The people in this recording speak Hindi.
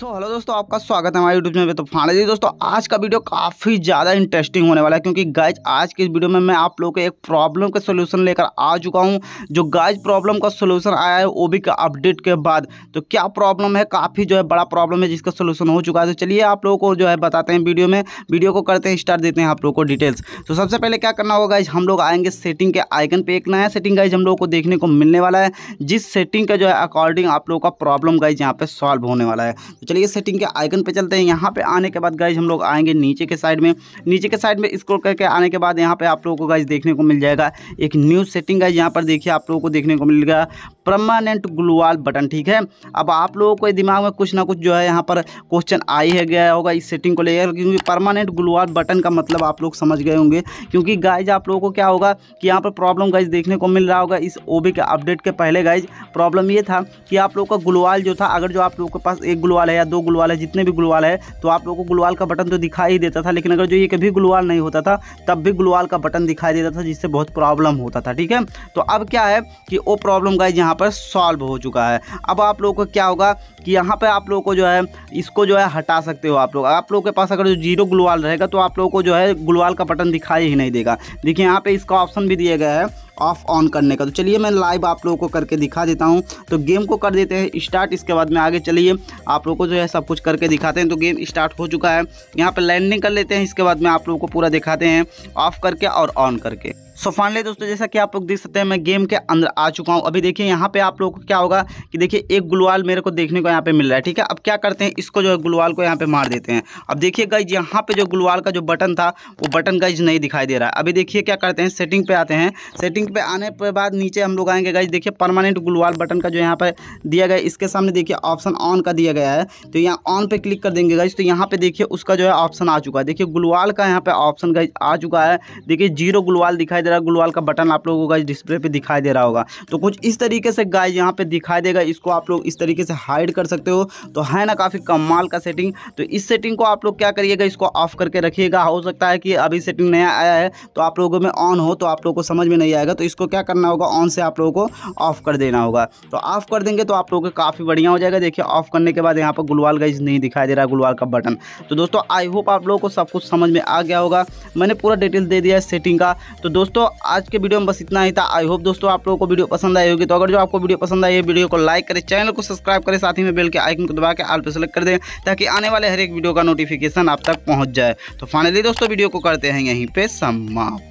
सो so, हेलो दोस्तों आपका स्वागत है हमारे यूट्यूब चैनल पे तो फाइनली दोस्तों आज का वीडियो काफ़ी ज़्यादा इंटरेस्टिंग होने वाला है क्योंकि गाइज आज के इस वीडियो में मैं आप लोगों के एक प्रॉब्लम का सोल्यूशन लेकर आ चुका हूँ जो गाइज प्रॉब्लम का सोल्यूशन आया है ओबी का अपडेट के बाद तो क्या प्रॉब्लम है काफ़ी जो है बड़ा प्रॉब्लम है जिसका सोल्यूशन हो चुका है तो चलिए आप लोगों को जो है बताते हैं वीडियो में वीडियो को करते हैं स्टार्ट देते हैं आप लोग को डिटेल्स तो सबसे पहले क्या करना होगा गाइज हम लोग आएंगे सेटिंग के आइकन पर एक नया सेटिंग गाइज हम लोग को देखने को मिलने वाला है जिस सेटिंग का जो है अकॉर्डिंग आप लोगों का प्रॉब्लम गाइज यहाँ पर सॉल्व होने वाला है चलिए सेटिंग के आइकन पे चलते हैं यहाँ पे आने के बाद गाइज हम लोग आएंगे नीचे के साइड में नीचे के साइड में स्क्रॉल करके आने के बाद यहाँ पे आप लोगों को गाइज देखने को मिल जाएगा एक न्यू सेटिंग गाइज यहाँ पर देखिए आप लोगों को देखने को मिलेगा परमानेंट ग्लोवाल बटन ठीक है अब आप लोगों के दिमाग में कुछ ना कुछ जो है यहाँ पर क्वेश्चन आई है गया होगा इस सेटिंग को लेकर क्योंकि परमानेंट ग्लोवाल बटन का मतलब आप लोग समझ गए होंगे क्योंकि गाइज आप लोगों को क्या होगा कि यहाँ पर प्रॉब्लम गाइज देखने को मिल रहा होगा इस ओबी के अपडेट के पहले गाइज प्रॉब्लम ये था कि आप लोग का ग्लूवाल जो था अगर जो आप लोग के पास एक ग्लूवाल है या दो गुलवाल है जितने भी गुलवाल है तो आप लोगों को गुलवाल का बटन तो दिखाई ही देता था लेकिन अगर जो ये कभी गुलवाल नहीं होता था तब भी गुलवाल का बटन दिखाई देता था जिससे बहुत प्रॉब्लम होता था ठीक है तो अब क्या है कि वो प्रॉब्लम गाइज यहाँ पर सॉल्व हो चुका है अब आप लोगों को क्या होगा कि यहाँ पे आप लोगों को जो है इसको जो है हटा सकते हो आप लोग आप लोगों के पास अगर जो जीरो ग्लोवाल रहेगा तो आप लोगों को जो है ग्लोवाल का बटन दिखाई ही नहीं देगा देखिए यहाँ पे इसका ऑप्शन भी दिया गया है ऑफ ऑन करने का तो चलिए मैं लाइव आप लोगों को करके दिखा देता हूँ तो गेम को कर देते हैं स्टार्ट इसके बाद में आगे चलिए आप लोगों को जो है सब कुछ करके दिखाते हैं तो गेम स्टार्ट हो चुका है यहाँ पर लैंडिंग कर लेते हैं इसके बाद में आप लोगों को पूरा दिखाते हैं ऑफ करके और ऑन करके सो फाइनली दोस्तों जैसा कि आप लोग देख सकते हैं मैं गेम के अंदर आ चुका हूँ अभी देखिए यहाँ पे आप लोग को क्या होगा कि देखिए एक गुलवाल मेरे को देखने को यहाँ पे मिल रहा है ठीक है अब क्या करते हैं इसको जो है गुलवाल को यहाँ पे मार देते हैं अब देखिए गाइज यहाँ पे जो गुलवाल का जो बटन था वो बटन गाइज नहीं दिखाई दे रहा है अभी देखिए क्या करते हैं सेटिंग पे आते हैं सेटिंग पे आने के बाद नीचे हम लोग आएंगे गाइज देखिए परमानेंट गुलवाल बटन का जो यहाँ पर दिया गया इसके सामने देखिए ऑप्शन ऑन का दिया गया है तो यहाँ ऑन पे क्लिक कर देंगे गाइज तो यहाँ पे देखिए उसका जो है ऑप्शन आ चुका है देखिए गुलवाल का यहाँ पे ऑप्शन गाइज आ चुका है देखिए जीरो गुलवाल दिखाई दे रहा है ग्लोवाल का बटन आप लोगों को गाइज डिस्प्ले पे दिखाई दे रहा होगा तो कुछ इस तरीके से गाइज यहाँ पे दिखाई देगा इसको आप लोग इस तरीके से हाइड कर सकते हो तो है ना काफ़ी कमाल का सेटिंग तो इस सेटिंग को आप लोग क्या करिएगा इसको ऑफ करके रखिएगा हो सकता है कि अभी सेटिंग नया आया है तो आप लोगों में ऑन हो तो आप लोग को समझ में नहीं आएगा तो इसको क्या करना होगा ऑन से आप लोगों को ऑफ कर देना होगा तो ऑफ कर देंगे तो आप लोगों को काफ़ी बढ़िया हो जाएगा देखिए ऑफ करने के बाद यहाँ पर ग्लोवाल गाइज नहीं दिखाई दे रहा ग्लोवाल का बटन तो दोस्तों आई होप आप लोगों को सब कुछ समझ में आ गया होगा मैंने पूरा डिटेल दे दिया है सेटिंग का तो दोस्तों दोस्तों आज के वीडियो में बस इतना ही था आई होप दोस्तों आप लोगों को वीडियो पसंद आई होगी तो अगर जो आपको वीडियो पसंद आई है वीडियो को लाइक करें चैनल को सब्सक्राइब करें साथ ही में बेल के आइकन को दबा के आल पर सेलेक्ट कर दें ताकि आने वाले हर एक वीडियो का नोटिफिकेशन आप तक पहुँच जाए तो फाइनली दोस्तों वीडियो को करते हैं यहीं पर समाप्त